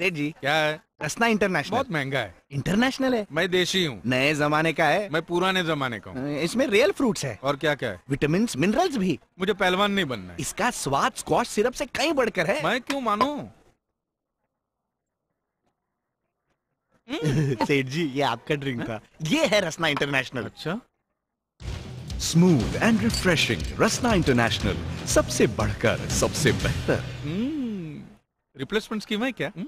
सेठ जी क्या है रसना इंटरनेशनल बहुत महंगा है इंटरनेशनल है मैं देशी हूँ नए जमाने का है मैं पुराने जमाने का हूँ इसमें रियल फ्रूट्स है और क्या क्या है विटामिन मिनरल्स भी मुझे पहलवान नहीं बनना है इसका स्वाद स्कॉच सिरप से कहीं बढ़कर है मैं क्यों मानू सेठ जी ये आपका ड्रिंक था ये है रसना इंटरनेशनल अच्छा smooth and refreshing Rasna international सबसे बढ़कर सबसे बेहतर रिप्लेसमेंट स्कीम हम्म। है क्या हम्म।